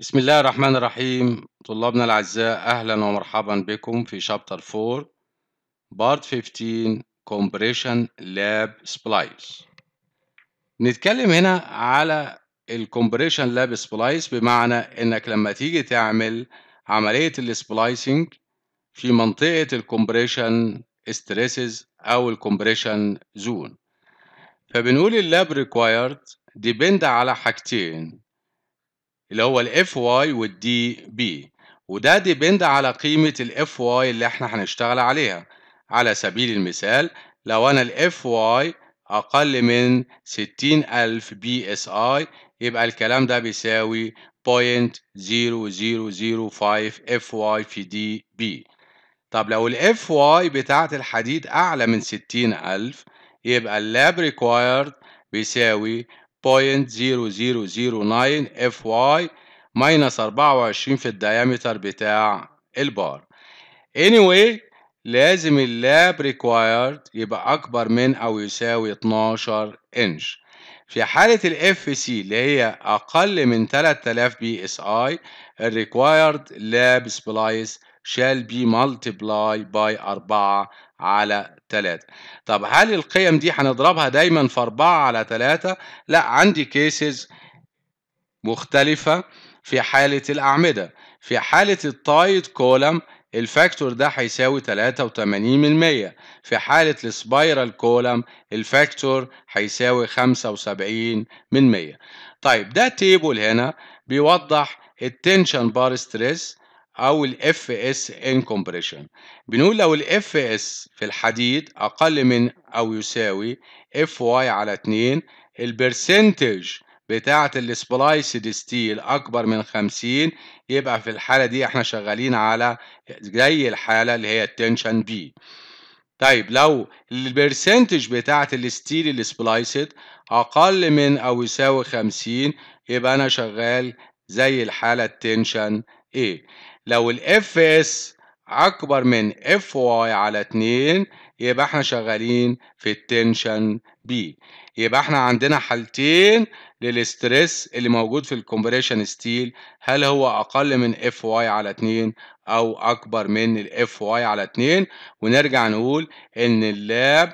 بسم الله الرحمن الرحيم طلابنا الأعزاء أهلا ومرحبا بكم في شابتر 4 بارت 15 Compression Lab Splice نتكلم هنا على الكمبريشن لاب سبلايس بمعنى انك لما تيجي تعمل عملية السبلايسنج في منطقة الكمبريشن ستريسز او الكمبريشن زون فبنقول اللاب ريكوايرد ديبند على حاجتين اللي هو ال FY وال DB وده ديبند على قيمة ال FY اللي احنا هنشتغل عليها على سبيل المثال لو انا ال FY اقل من 60000 بي اس اي يبقى الكلام ده بيساوي 0.0005 FY في DB طب لو ال FY بتاعة الحديد اعلى من 60000 يبقى اللاب ريكوايرد بيساوي 0.0009 FY ماينس 24 في الديامتر بتاع البار anyway لازم اللاب ريكوايرد يبقى اكبر من او يساوي 12 انش في حالة ال FC اللي هي أقل من 3000 PSI الريكوايرد لاب سبلايس shall be multiplied by 4 على 3 طب هل القيم دي هنضربها دايما في 4 على 3 لا عندي كيسز مختلفة في حالة الأعمدة في حالة التايد كولم الفاكتور ده هيساوي 83% في حالة السبايرال كولم الفاكتور هيساوي 75% طيب ده تيبل هنا بيوضح التنشن بار ستريس او الاف اس ان كومبريشن بنقول لو الاف اس في الحديد اقل من او يساوي اف واي على 2 البرسنتج بتاعه السبلايسد ستيل اكبر من 50 يبقى في الحاله دي احنا شغالين على زي الحاله اللي هي التنشن بي طيب لو البرسنتج بتاعه الستيل السبلايسد اقل من او يساوي 50 يبقى انا شغال زي الحاله التنشن A إيه؟ لو الاف FS اكبر من FY على 2 يبقى احنا شغالين في التنشن بي يبقى احنا عندنا حالتين للستريس اللي موجود في الكومبريشن ستيل هل هو اقل من FY على 2 او اكبر من الاف واي على 2 ونرجع نقول ان اللاب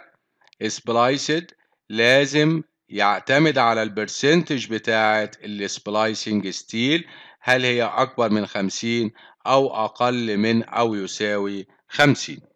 سبلايسد لازم يعتمد على البرسنتج بتاعه السبلايسنج ستيل هل هي أكبر من خمسين أو أقل من أو يساوي خمسين